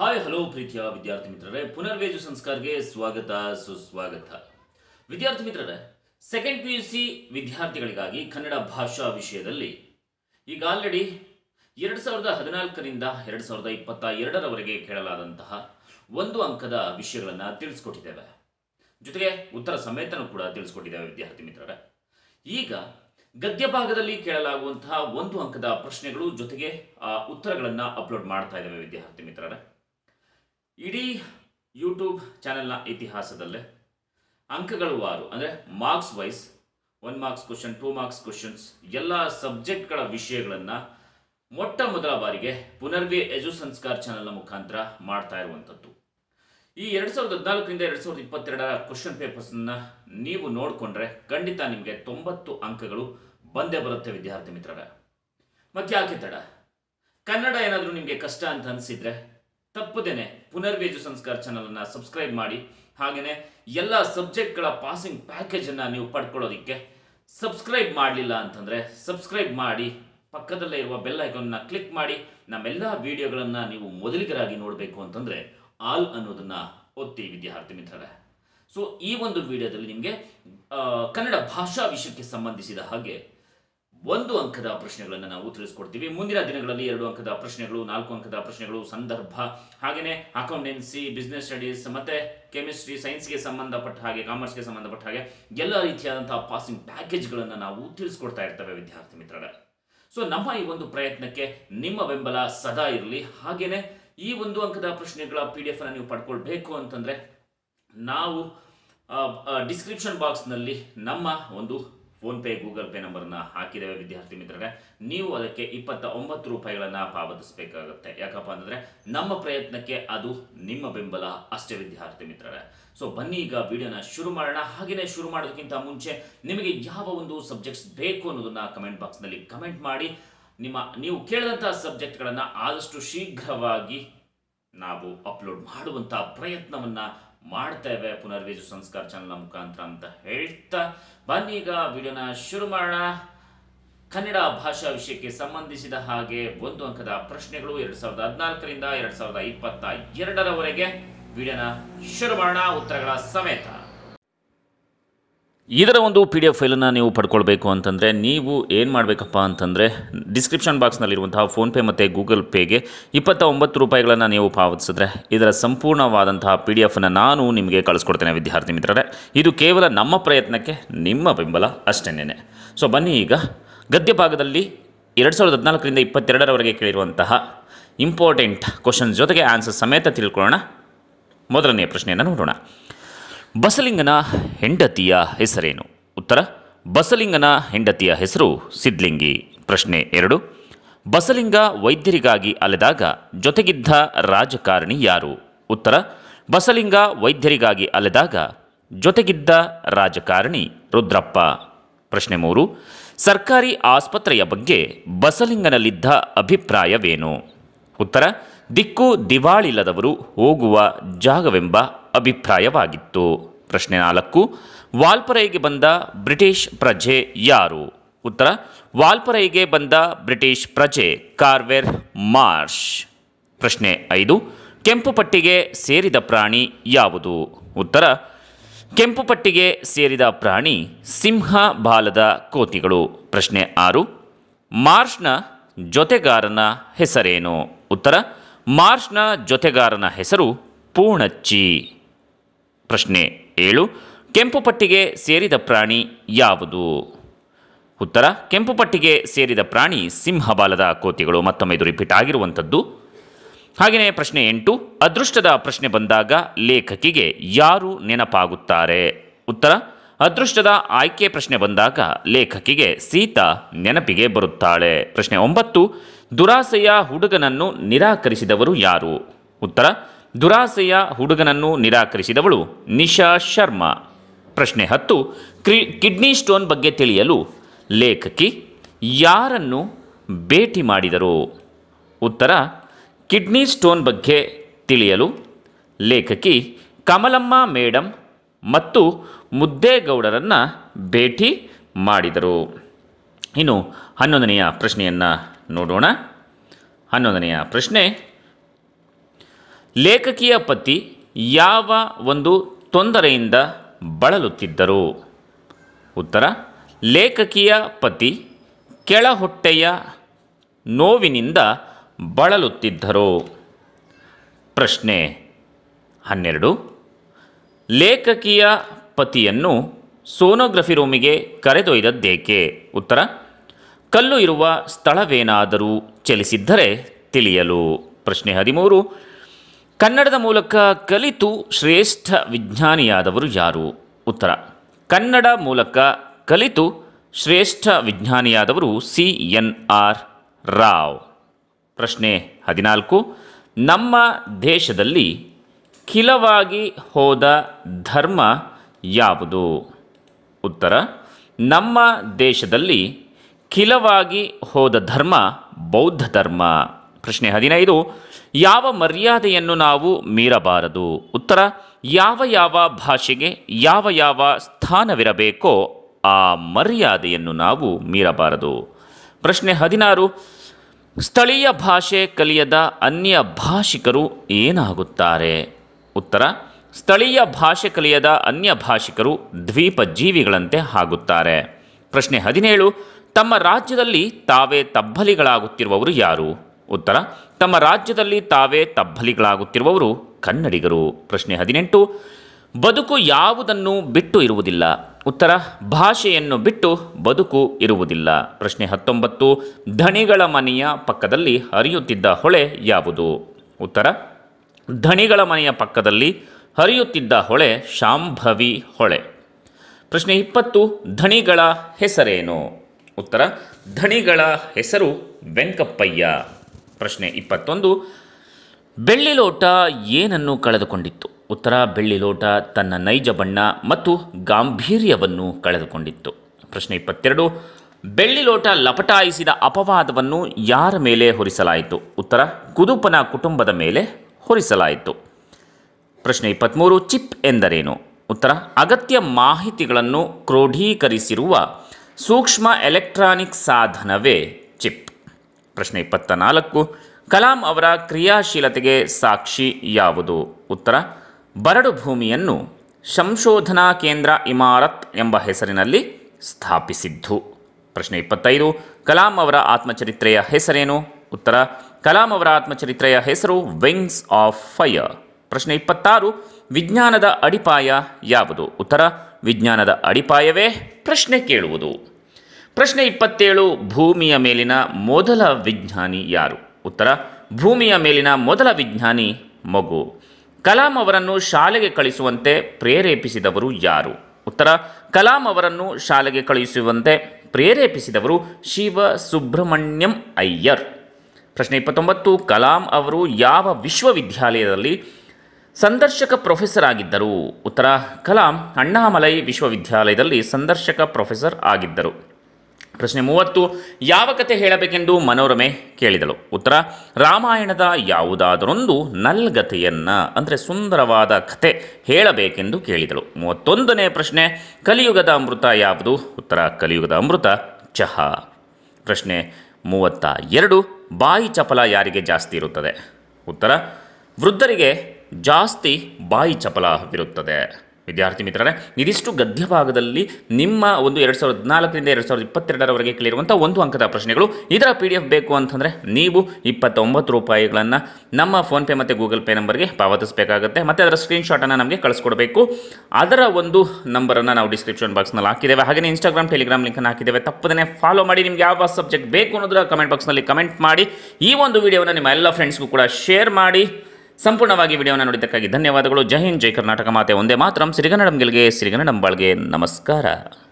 hi hello ಪ್ರೀತಿಯ ವಿದ್ಯಾರ್ಥಿ ಮಿತ್ರರೇ ಪುನರ್ವೇಜು ಸಂಸ್ಕಾರಕ್ಕೆ ಸ್ವಾಗತ ಸುಸ್ವಾಗತ ವಿದ್ಯಾರ್ಥಿ ಮಿತ್ರರೇ ಸೆಕೆಂಡ್ ಪಿ ಯು ಸಿ ವಿದ್ಯಾರ್ಥಿಗಳಿಗಾಗಿ ಕನ್ನಡ ಭಾಷಾ ವಿಷಯದಲ್ಲಿ ಈಗ ಆಲ್ರೆಡಿ ಎರಡು ಸಾವಿರದ ಹದಿನಾಲ್ಕರಿಂದ ಎರಡು ಸಾವಿರದ ಇಪ್ಪತ್ತ ಎರಡರವರೆಗೆ ಕೇಳಲಾದಂತಹ ಒಂದು ಅಂಕದ ವಿಷಯಗಳನ್ನು ತಿಳಿಸ್ಕೊಟ್ಟಿದ್ದೇವೆ ಜೊತೆಗೆ ಉತ್ತರ ಸಮೇತನೂ ಕೂಡ ತಿಳಿಸ್ಕೊಟ್ಟಿದ್ದೇವೆ ವಿದ್ಯಾರ್ಥಿ ಮಿತ್ರರೇ ಈಗ ಗದ್ಯ ಭಾಗದಲ್ಲಿ ಕೇಳಲಾಗುವಂತಹ ಒಂದು ಅಂಕದ ಪ್ರಶ್ನೆಗಳು ಜೊತೆಗೆ ಆ ಉತ್ತರಗಳನ್ನು ಅಪ್ಲೋಡ್ ಮಾಡ್ತಾ ಇದ್ದೇವೆ ವಿದ್ಯಾರ್ಥಿ ಮಿತ್ರರೇ ಇಡೀ ಯೂಟ್ಯೂಬ್ ಚಾನೆಲ್ನ ಇತಿಹಾಸದಲ್ಲೇ ಅಂಕಗಳು ವಾರು ಅಂದರೆ marks wise one marks question two marks questions ಎಲ್ಲ ಸಬ್ಜೆಕ್ಟ್ಗಳ ವಿಷಯಗಳನ್ನು ಮೊಟ್ಟ ಮೊದಲ ಬಾರಿಗೆ ಪುನರ್ವಿ ಎಜು ಸಂಸ್ಕಾರ್ ಚಾನೆಲ್ನ ಮುಖಾಂತರ ಮಾಡ್ತಾ ಇರುವಂಥದ್ದು ಈ ಎರಡು ಸಾವಿರದ ಹದಿನಾಲ್ಕರಿಂದ ಎರಡು ಸಾವಿರದ ಇಪ್ಪತ್ತೆರಡರ ಕ್ವಶನ್ ಪೇಪರ್ಸನ್ನು ನೀವು ನೋಡಿಕೊಂಡ್ರೆ ಖಂಡಿತ ನಿಮಗೆ ತೊಂಬತ್ತು ಅಂಕಗಳು ಬಂದೇ ಬರುತ್ತೆ ವಿದ್ಯಾರ್ಥಿ ಮಿತ್ರರ ಮತ್ತೆ ಯಾಕೆ ತಡ ಕನ್ನಡ ಏನಾದರೂ ನಿಮಗೆ ಕಷ್ಟ ಅಂತ ಅನಿಸಿದರೆ ತಪ್ಪದೇನೆ ಪುನರ್ವೇಜು ಸಂಸ್ಕಾರ ಚಾನಲನ್ನು ಸಬ್ಸ್ಕ್ರೈಬ್ ಮಾಡಿ ಹಾಗೆಯೇ ಎಲ್ಲ ಸಬ್ಜೆಕ್ಟ್ಗಳ ಪಾಸಿಂಗ್ ಪ್ಯಾಕೇಜನ್ನು ನೀವು ಪಡ್ಕೊಳ್ಳೋದಕ್ಕೆ ಸಬ್ಸ್ಕ್ರೈಬ್ ಮಾಡಲಿಲ್ಲ ಅಂತಂದರೆ ಸಬ್ಸ್ಕ್ರೈಬ್ ಮಾಡಿ ಪಕ್ಕದಲ್ಲೇ ಇರುವ ಬೆಲ್ ಕ್ಲಿಕ್ ಮಾಡಿ ನಮ್ಮೆಲ್ಲ ವಿಡಿಯೋಗಳನ್ನು ನೀವು ಮೊದಲಿಗರಾಗಿ ನೋಡಬೇಕು ಅಂತಂದರೆ ಆಲ್ ಅನ್ನೋದನ್ನು ಒತ್ತಿ ವಿದ್ಯಾರ್ಥಿ ಮಿತ್ರರೇ ಸೊ ಈ ಒಂದು ವಿಡಿಯೋದಲ್ಲಿ ನಿಮಗೆ ಕನ್ನಡ ಭಾಷಾ ವಿಷಯಕ್ಕೆ ಸಂಬಂಧಿಸಿದ ಹಾಗೆ ಒಂದು ಅಂಕದ ಪ್ರಶ್ನೆಗಳನ್ನು ನಾವು ತಿಳಿಸ್ಕೊಡ್ತೀವಿ ಮುಂದಿನ ದಿನಗಳಲ್ಲಿ ಎರಡು ಅಂಕದ ಪ್ರಶ್ನೆಗಳು ನಾಲ್ಕು ಅಂಕದ ಪ್ರಶ್ನೆಗಳು ಸಂದರ್ಭ ಹಾಗೆಯೇ ಅಕೌಂಟೆನ್ಸಿ ಬಿಸ್ನೆಸ್ ಸ್ಟಡೀಸ್ ಮತ್ತೆ ಕೆಮಿಸ್ಟ್ರಿ ಸೈನ್ಸ್ಗೆ ಸಂಬಂಧಪಟ್ಟ ಹಾಗೆ ಕಾಮರ್ಸ್ಗೆ ಸಂಬಂಧಪಟ್ಟ ಹಾಗೆ ಎಲ್ಲ ರೀತಿಯಾದಂತಹ ಪಾಸಿಂಗ್ ಪ್ಯಾಕೇಜ್ಗಳನ್ನು ನಾವು ತಿಳಿಸ್ಕೊಡ್ತಾ ಇರ್ತವೆ ವಿದ್ಯಾರ್ಥಿ ಮಿತ್ರರ ಸೊ ನಮ್ಮ ಈ ಒಂದು ಪ್ರಯತ್ನಕ್ಕೆ ನಿಮ್ಮ ಬೆಂಬಲ ಸದಾ ಇರಲಿ ಹಾಗೆಯೇ ಈ ಒಂದು ಅಂಕದ ಪ್ರಶ್ನೆಗಳ ಪಿ ಡಿ ಎಫ್ ನೀವು ಪಡ್ಕೊಳ್ಬೇಕು ಅಂತಂದರೆ ನಾವು ಡಿಸ್ಕ್ರಿಪ್ಷನ್ ಬಾಕ್ಸ್ನಲ್ಲಿ ನಮ್ಮ ಒಂದು ಪೇ ಗೂಗಲ್ ಪೇ ನಂಬರ್ನ ಹಾಕಿದ್ದೇವೆ ವಿದ್ಯಾರ್ಥಿ ಮಿತ್ರರೇ ನೀವು ಅದಕ್ಕೆ ಇಪ್ಪತ್ತ ಒಂಬತ್ತು ರೂಪಾಯಿಗಳನ್ನು ಪಾವತಿಸಬೇಕಾಗುತ್ತೆ ಯಾಕಪ್ಪ ಅಂದರೆ ನಮ್ಮ ಪ್ರಯತ್ನಕ್ಕೆ ಅದು ನಿಮ್ಮ ಬೆಂಬಲ ಅಷ್ಟೇ ವಿದ್ಯಾರ್ಥಿ ಮಿತ್ರರೇ ಸೊ ಬನ್ನಿ ಈಗ ವಿಡಿಯೋನ ಶುರು ಮಾಡೋಣ ಹಾಗೆಯೇ ಶುರು ಮಾಡೋದಕ್ಕಿಂತ ಮುಂಚೆ ನಿಮಗೆ ಯಾವ ಒಂದು ಸಬ್ಜೆಕ್ಟ್ಸ್ ಬೇಕು ಅನ್ನೋದನ್ನ ಕಮೆಂಟ್ ಬಾಕ್ಸ್ನಲ್ಲಿ ಕಮೆಂಟ್ ಮಾಡಿ ನಿಮ್ಮ ನೀವು ಕೇಳಿದಂಥ ಸಬ್ಜೆಕ್ಟ್ಗಳನ್ನು ಆದಷ್ಟು ಶೀಘ್ರವಾಗಿ ನಾವು ಅಪ್ಲೋಡ್ ಮಾಡುವಂಥ ಪ್ರಯತ್ನವನ್ನು ಮಾಡ್ತೇವೆ ಪುನರ್ವೀಜು ಸಂಸ್ಕಾರ ಚಾನಲ್ನ ಮುಖಾಂತರ ಅಂತ ಹೇಳ್ತಾ ಬನ್ನಿ ಈಗ ವಿಡಿಯೋನ ಶುರು ಮಾಡೋಣ ಕನ್ನಡ ಭಾಷಾ ವಿಷಯಕ್ಕೆ ಸಂಬಂಧಿಸಿದ ಹಾಗೆ ಒಂದು ಅಂಕದ ಪ್ರಶ್ನೆಗಳು ಎರಡು ಸಾವಿರದ ಹದಿನಾಲ್ಕರಿಂದ ಎರಡು ಸಾವಿರದ ಇಪ್ಪತ್ತ ಎರಡರವರೆಗೆ ವಿಡಿಯೋನ ಶುರು ಮಾಡೋಣ ಉತ್ತರಗಳ ಸಮೇತ ಇದರ ಒಂದು ಪಿ ಡಿ ಎಫ್ ಫೈಲನ್ನು ನೀವು ಪಡ್ಕೊಳ್ಬೇಕು ಅಂತಂದರೆ ನೀವು ಏನು ಮಾಡಬೇಕಪ್ಪ ಅಂತಂದರೆ ಡಿಸ್ಕ್ರಿಪ್ಷನ್ ಬಾಕ್ಸ್ನಲ್ಲಿರುವಂತಹ ಫೋನ್ಪೇ ಮತ್ತು ಗೂಗಲ್ ಪೇಗೆ ಇಪ್ಪತ್ತ ಒಂಬತ್ತು ರೂಪಾಯಿಗಳನ್ನು ನೀವು ಪಾವತಿಸಿದ್ರೆ ಇದರ ಸಂಪೂರ್ಣವಾದಂತಹ ಪಿ ಡಿ ಎಫನ್ನು ನಾನು ನಿಮಗೆ ಕಳಿಸ್ಕೊಡ್ತೇನೆ ವಿದ್ಯಾರ್ಥಿ ಮಿತ್ರರೇ ಇದು ಕೇವಲ ನಮ್ಮ ಪ್ರಯತ್ನಕ್ಕೆ ನಿಮ್ಮ ಬೆಂಬಲ ಅಷ್ಟೇನೇ ಸೊ ಬನ್ನಿ ಈಗ ಗದ್ಯ ಭಾಗದಲ್ಲಿ ಎರಡು ಸಾವಿರದ ಹದಿನಾಲ್ಕರಿಂದ ಇಪ್ಪತ್ತೆರಡರವರೆಗೆ ಕೇಳಿರುವಂತಹ ಇಂಪಾರ್ಟೆಂಟ್ ಕ್ವಶನ್ಸ್ ಜೊತೆಗೆ ಆನ್ಸರ್ ಸಮೇತ ತಿಳ್ಕೊಳ್ಳೋಣ ಮೊದಲನೆಯ ಪ್ರಶ್ನೆಯನ್ನು ನೋಡೋಣ ಬಸಲಿಂಗನ ಹೆಂಡತಿಯ ಹೆಸರೇನು ಉತ್ತರ ಬಸಲಿಂಗನ ಹೆಂಡತಿಯ ಹೆಸರು ಸಿದ್ಲಿಂಗಿ ಪ್ರಶ್ನೆ ಎರಡು ಬಸಲಿಂಗ ವೈದ್ಯರಿಗಾಗಿ ಅಲೆದಾಗ ಜೊತೆಗಿದ್ದ ರಾಜಕಾರಣಿ ಯಾರು ಉತ್ತರ ಬಸಲಿಂಗ ವೈದ್ಯರಿಗಾಗಿ ಅಲೆದಾಗ ಜೊತೆಗಿದ್ದ ರಾಜಕಾರಣಿ ರುದ್ರಪ್ಪ ಪ್ರಶ್ನೆ ಮೂರು ಸರ್ಕಾರಿ ಆಸ್ಪತ್ರೆಯ ಬಗ್ಗೆ ಬಸಲಿಂಗನಲ್ಲಿದ್ದ ಅಭಿಪ್ರಾಯವೇನು ಉತ್ತರ ದಿಕ್ಕು ದಿವಾಳಿಲ್ಲದವರು ಹೋಗುವ ಜಾಗವೆಂಬ ಅಭಿಪ್ರಾಯವಾಗಿತ್ತು ಪ್ರಶ್ನೆ ನಾಲ್ಕು ವಾಲ್ಪರೈಗೆ ಬಂದ ಬ್ರಿಟಿಷ್ ಪ್ರಜೆ ಯಾರು ಉತ್ತರ ವಾಲ್ಪರೈಗೆ ಬಂದ ಬ್ರಿಟಿಷ್ ಪ್ರಜೆ ಕಾರ್ವೆರ್ ಮಾರ್ಷ್ ಪ್ರಶ್ನೆ ಐದು ಕೆಂಪು ಪಟ್ಟಿಗೆ ಸೇರಿದ ಪ್ರಾಣಿ ಯಾವುದು ಉತ್ತರ ಕೆಂಪು ಪಟ್ಟಿಗೆ ಸೇರಿದ ಪ್ರಾಣಿ ಸಿಂಹ ಬಾಲದ ಕೋತಿಗಳು ಪ್ರಶ್ನೆ ಆರು ಮಾರ್ಷ್ನ ಜೊತೆಗಾರನ ಹೆಸರೇನು ಉತ್ತರ ಮಾರ್ಷ್ನ ಜೊತೆಗಾರನ ಹೆಸರು ಪೂರ್ಣಚ್ಚಿ ಪ್ರಶ್ನೆ ಏಳು ಕೆಂಪು ಪಟ್ಟಿಗೆ ಸೇರಿದ ಪ್ರಾಣಿ ಯಾವುದು ಉತ್ತರ ಕೆಂಪು ಪಟ್ಟಿಗೆ ಸೇರಿದ ಪ್ರಾಣಿ ಸಿಂಹಬಾಲದ ಕೋತಿಗಳು ಮತ್ತೊಮ್ಮೆ ಇದು ರಿಪೀಟ್ ಆಗಿರುವಂಥದ್ದು ಹಾಗೆಯೇ ಪ್ರಶ್ನೆ ಎಂಟು ಅದೃಷ್ಟದ ಪ್ರಶ್ನೆ ಬಂದಾಗ ಲೇಖಕಿಗೆ ಯಾರು ನೆನಪಾಗುತ್ತಾರೆ ಉತ್ತರ ಅದೃಷ್ಟದ ಆಯ್ಕೆ ಪ್ರಶ್ನೆ ಬಂದಾಗ ಲೇಖಕಿಗೆ ಸೀತಾ ನೆನಪಿಗೆ ಬರುತ್ತಾಳೆ ಪ್ರಶ್ನೆ ಒಂಬತ್ತು ದುರಾಸೆಯ ಹುಡುಗನನ್ನು ನಿರಾಕರಿಸಿದವರು ಯಾರು ಉತ್ತರ ದುರಾಸೆಯ ಹುಡುಗನನ್ನು ನಿರಾಕರಿಸಿದವಳು ನಿಶಾ ಶರ್ಮಾ ಪ್ರಶ್ನೆ ಹತ್ತು ಕ್ರಿ ಕಿಡ್ನಿ ಸ್ಟೋನ್ ಬಗ್ಗೆ ತಿಳಿಯಲು ಲೇಖಕಿ ಯಾರನ್ನು ಭೇಟಿ ಮಾಡಿದರು ಉತ್ತರ ಕಿಡ್ನಿ ಸ್ಟೋನ್ ಬಗ್ಗೆ ತಿಳಿಯಲು ಲೇಖಕಿ ಕಮಲಮ್ಮ ಮೇಡಮ್ ಮತ್ತು ಮುದ್ದೇಗೌಡರನ್ನು ಭೇಟಿ ಮಾಡಿದರು ಇನ್ನು ಹನ್ನೊಂದನೆಯ ಪ್ರಶ್ನೆಯನ್ನು ನೋಡೋಣ ಹನ್ನೊಂದನೆಯ ಪ್ರಶ್ನೆ ಲೇಖಕಿಯ ಪತಿ ಯಾವ ಒಂದು ತೊಂದರೆಯಿಂದ ಬಳಲುತ್ತಿದ್ದರು ಉತ್ತರ ಲೇಖಕಿಯ ಪತಿ ಕೆಳಹೊಟ್ಟೆಯ ನೋವಿನಿಂದ ಬಳಲುತ್ತಿದ್ದರು ಪ್ರಶ್ನೆ ಹನ್ನೆರಡು ಲೇಖಕಿಯ ಪತಿಯನ್ನು ಸೋನೋಗ್ರಫಿ ರೂಮಿಗೆ ಕರೆದೊಯ್ದದ್ದೇಕೆ ಉತ್ತರ ಕಲ್ಲು ಇರುವ ಸ್ಥಳವೇನಾದರೂ ಚಲಿಸಿದ್ದರೆ ತಿಳಿಯಲು ಪ್ರಶ್ನೆ ಹದಿಮೂರು ಕನ್ನಡದ ಮೂಲಕ ಕಲಿತು ಶ್ರೇಷ್ಠ ವಿಜ್ಞಾನಿಯಾದವರು ಯಾರು ಉತ್ತರ ಕನ್ನಡ ಮೂಲಕ ಕಲಿತು ಶ್ರೇಷ್ಠ ವಿಜ್ಞಾನಿಯಾದವರು ಸಿ ಎನ್ ಆರ್ ರಾವ್ ಪ್ರಶ್ನೆ ಹದಿನಾಲ್ಕು ನಮ್ಮ ದೇಶದಲ್ಲಿ ಖಿಲವಾಗಿ ಹೋದ ಧರ್ಮ ಯಾವುದು ಉತ್ತರ ನಮ್ಮ ದೇಶದಲ್ಲಿ ಖಿಲವಾಗಿ ಹೋದ ಧರ್ಮ ಬೌದ್ಧ ಧರ್ಮ ಪ್ರಶ್ನೆ ಹದಿನೈದು ಯಾವ ಮರ್ಯಾದೆಯನ್ನು ನಾವು ಮೀರಬಾರದು ಉತ್ತರ ಯಾವ ಯಾವ ಭಾಷೆಗೆ ಯಾವ ಯಾವ ಸ್ಥಾನವಿರಬೇಕೋ ಆ ಮರ್ಯಾದೆಯನ್ನು ನಾವು ಮೀರಬಾರದು ಪ್ರಶ್ನೆ ಹದಿನಾರು ಸ್ಥಳೀಯ ಭಾಷೆ ಕಲಿಯದ ಅನ್ಯ ಭಾಷಿಕರು ಏನಾಗುತ್ತಾರೆ ಉತ್ತರ ಸ್ಥಳೀಯ ಭಾಷೆ ಕಲಿಯದ ಅನ್ಯ ಭಾಷಿಕರು ದ್ವೀಪ ಜೀವಿಗಳಂತೆ ಆಗುತ್ತಾರೆ ಪ್ರಶ್ನೆ ಹದಿನೇಳು ತಮ್ಮ ರಾಜ್ಯದಲ್ಲಿ ತಾವೇ ತಬ್ಬಲಿಗಳಾಗುತ್ತಿರುವವರು ಯಾರು ಉತ್ತರ ತಮ್ಮ ರಾಜ್ಯದಲ್ಲಿ ತಾವೇ ತಬ್ಬಲಿಗಳಾಗುತ್ತಿರುವವರು ಕನ್ನಡಿಗರು ಪ್ರಶ್ನೆ ಹದಿನೆಂಟು ಬದುಕು ಯಾವುದನ್ನು ಬಿಟ್ಟು ಇರುವುದಿಲ್ಲ ಉತ್ತರ ಭಾಷೆಯನ್ನು ಬಿಟ್ಟು ಬದುಕು ಇರುವುದಿಲ್ಲ ಪ್ರಶ್ನೆ ಹತ್ತೊಂಬತ್ತು ಧಣಿಗಳ ಮನೆಯ ಪಕ್ಕದಲ್ಲಿ ಹರಿಯುತ್ತಿದ್ದ ಹೊಳೆ ಯಾವುದು ಉತ್ತರ ಧಣಿಗಳ ಮನೆಯ ಪಕ್ಕದಲ್ಲಿ ಹರಿಯುತ್ತಿದ್ದ ಹೊಳೆ ಶಾಂಭವಿ ಹೊಳೆ ಪ್ರಶ್ನೆ ಇಪ್ಪತ್ತು ಧಣಿಗಳ ಹೆಸರೇನು ಉತ್ತರ ಧಣಿಗಳ ಹೆಸರು ವೆಂಕಪ್ಪಯ್ಯ ಪ್ರಶ್ನೆ ಇಪ್ಪತ್ತೊಂದು ಬೆಳ್ಳಿ ಲೋಟ ಏನನ್ನು ಕಳೆದುಕೊಂಡಿತ್ತು ಉತ್ತರ ಬೆಳ್ಳಿ ಲೋಟ ತನ್ನ ನೈಜ ಬಣ್ಣ ಮತ್ತು ಗಾಂಭೀರ್ಯವನ್ನು ಕಳೆದುಕೊಂಡಿತ್ತು ಪ್ರಶ್ನೆ ಇಪ್ಪತ್ತೆರಡು ಬೆಳ್ಳಿ ಲೋಟ ಲಪಟಾಯಿಸಿದ ಅಪವಾದವನ್ನು ಯಾರ ಮೇಲೆ ಹೊರಿಸಲಾಯಿತು ಉತ್ತರ ಕುದುಪನ ಕುಟುಂಬದ ಮೇಲೆ ಹೊರಿಸಲಾಯಿತು ಪ್ರಶ್ನೆ ಇಪ್ಪತ್ತ್ಮೂರು ಚಿಪ್ ಎಂದರೇನು ಉತ್ತರ ಅಗತ್ಯ ಮಾಹಿತಿಗಳನ್ನು ಕ್ರೋಢೀಕರಿಸಿರುವ ಸೂಕ್ಷ್ಮ ಎಲೆಕ್ಟ್ರಾನಿಕ್ ಸಾಧನವೇ ಚಿಪ್ ಪ್ರಶ್ನೆ ಇಪ್ಪತ್ತ ನಾಲ್ಕು ಕಲಾಂ ಅವರ ಕ್ರಿಯಾಶೀಲತೆಗೆ ಸಾಕ್ಷಿ ಯಾವುದು ಉತ್ತರ ಬರಡು ಭೂಮಿಯನ್ನು ಸಂಶೋಧನಾ ಕೇಂದ್ರ ಇಮಾರತ್ ಎಂಬ ಹೆಸರಿನಲ್ಲಿ ಸ್ಥಾಪಿಸಿದ್ದು ಪ್ರಶ್ನೆ ಇಪ್ಪತ್ತೈದು ಕಲಾಂ ಅವರ ಆತ್ಮಚರಿತ್ರೆಯ ಹೆಸರೇನು ಉತ್ತರ ಕಲಾಂ ಅವರ ಆತ್ಮಚರಿತ್ರೆಯ ಹೆಸರು ವಿಂಗ್ಸ್ ಆಫ್ ಫೈರ್ ಪ್ರಶ್ನೆ ಇಪ್ಪತ್ತಾರು ವಿಜ್ಞಾನದ ಅಡಿಪಾಯ ಯಾವುದು ಉತ್ತರ ವಿಜ್ಞಾನದ ಅಡಿಪಾಯವೇ ಪ್ರಶ್ನೆ ಕೇಳುವುದು ಪ್ರಶ್ನೆ ಇಪ್ಪತ್ತೇಳು ಭೂಮಿಯ ಮೇಲಿನ ಮೊದಲ ವಿಜ್ಞಾನಿ ಯಾರು ಉತ್ತರ ಭೂಮಿಯ ಮೇಲಿನ ಮೊದಲ ವಿಜ್ಞಾನಿ ಮಗು ಕಲಾಂ ಅವರನ್ನು ಶಾಲೆಗೆ ಕಳಿಸುವಂತೆ ಪ್ರೇರೇಪಿಸಿದವರು ಯಾರು ಉತ್ತರ ಕಲಾಂ ಅವರನ್ನು ಶಾಲೆಗೆ ಕಳುಹಿಸುವಂತೆ ಪ್ರೇರೇಪಿಸಿದವರು ಶಿವ ಸುಬ್ರಹ್ಮಣ್ಯಂ ಅಯ್ಯರ್ ಪ್ರಶ್ನೆ ಇಪ್ಪತ್ತೊಂಬತ್ತು ಕಲಾಂ ಅವರು ಯಾವ ವಿಶ್ವವಿದ್ಯಾಲಯದಲ್ಲಿ ಸಂದರ್ಶಕ ಪ್ರೊಫೆಸರ್ ಆಗಿದ್ದರು ಉತ್ತರ ಕಲಾಂ ಅಣ್ಣಾಮಲೈ ವಿಶ್ವವಿದ್ಯಾಲಯದಲ್ಲಿ ಸಂದರ್ಶಕ ಪ್ರೊಫೆಸರ್ ಆಗಿದ್ದರು ಪ್ರಶ್ನೆ ಮೂವತ್ತು ಯಾವ ಕತೆ ಹೇಳಬೇಕೆಂದು ಮನೋರಮೆ ಕೇಳಿದಳು ಉತ್ತರ ರಾಮಾಯಣದ ಯಾವುದಾದರೊಂದು ನಲ್ಗತೆಯನ್ನು ಅಂದರೆ ಸುಂದರವಾದ ಕತೆ ಹೇಳಬೇಕೆಂದು ಕೇಳಿದಳು ಮೂವತ್ತೊಂದನೇ ಪ್ರಶ್ನೆ ಕಲಿಯುಗದ ಅಮೃತ ಯಾವುದು ಉತ್ತರ ಕಲಿಯುಗದ ಅಮೃತ ಚಹಾ ಪ್ರಶ್ನೆ ಮೂವತ್ತ ಎರಡು ಬಾಯಿ ಚಪಲ ಯಾರಿಗೆ ಜಾಸ್ತಿ ಇರುತ್ತದೆ ಉತ್ತರ ವೃದ್ಧರಿಗೆ ಜಾಸ್ತಿ ಬಾಯಿ ಚಪಲವಿರುತ್ತದೆ ವಿದ್ಯಾರ್ಥಿ ಮಿತ್ರರೇ ಇದಿಷ್ಟು ಗದ್ಯ ಭಾಗದಲ್ಲಿ ನಿಮ್ಮ ಒಂದು ಎರಡು ಸಾವಿರದ ಹದಿನಾಲ್ಕರಿಂದ ಎರಡು ಸಾವಿರದ ಇಪ್ಪತ್ತೆರಡರವರೆಗೆ ಕೇಳಿರುವಂಥ ಒಂದು ಅಂಕದ ಪ್ರಶ್ನೆಗಳು ಇದರ ಪಿ ಡಿ ಎಫ್ ಬೇಕು ಅಂತಂದರೆ ನೀವು ಇಪ್ಪತ್ತೊಂಬತ್ತು ರೂಪಾಯಿಗಳನ್ನು ನಮ್ಮ ಫೋನ್ಪೇ ಮತ್ತು ಗೂಗಲ್ ಪೇ ನಂಬರ್ಗೆ ಪಾವತಿಸಬೇಕಾಗುತ್ತೆ ಮತ್ತು ಅದರ ಸ್ಕ್ರೀನ್ಶಾಟನ್ನು ನಮಗೆ ಕಳಿಸ್ಕೊಡ್ಬೇಕು ಅದರ ಒಂದು ನಂಬರನ್ನು ನಾವು ಡಿಸ್ಕ್ರಿಪ್ಷನ್ ಬಾಕ್ಸ್ನಲ್ಲಿ ಹಾಕಿದ್ದೇವೆ ಹಾಗೆಯೇ ಇನ್ಸ್ಟಾಗ್ರಾಮ್ ಟೆಲಿಗ್ರಾಮ್ ಲಿಂಕನ್ನು ಹಾಕಿದ್ದೇವೆ ತಪ್ಪದೇ ಫಾಲೋ ಮಾಡಿ ನಿಮ್ಗೆ ಯಾವ ಸಬ್ಜೆಕ್ಟ್ ಬೇಕು ಅನ್ನೋದ್ರ ಕಮೆಂಟ್ ಬಾಕ್ಸ್ನಲ್ಲಿ ಕಮೆಂಟ್ ಮಾಡಿ ಈ ಒಂದು ವಿಡಿಯೋವನ್ನು ನಿಮ್ಮ ಎಲ್ಲ ಫ್ರೆಂಡ್ಸ್ಗೂ ಕೂಡ ಶೇರ್ ಮಾಡಿ ಸಂಪೂರ್ಣವಾಗಿ ವಿಡಿಯೋವನ್ನು ನೋಡಿದ್ದಕ್ಕಾಗಿ ಧನ್ಯವಾದಗಳು ಜೈ ಹಿಂದ್ ಜೈ ಕರ್ನಾಟಕ ಮಾತೆ ಒಂದೇ ಮಾತ್ರ ಸಿರಿಗನ್ನಡಂ ಗೆಲ್ಗೆ ನಮಸ್ಕಾರ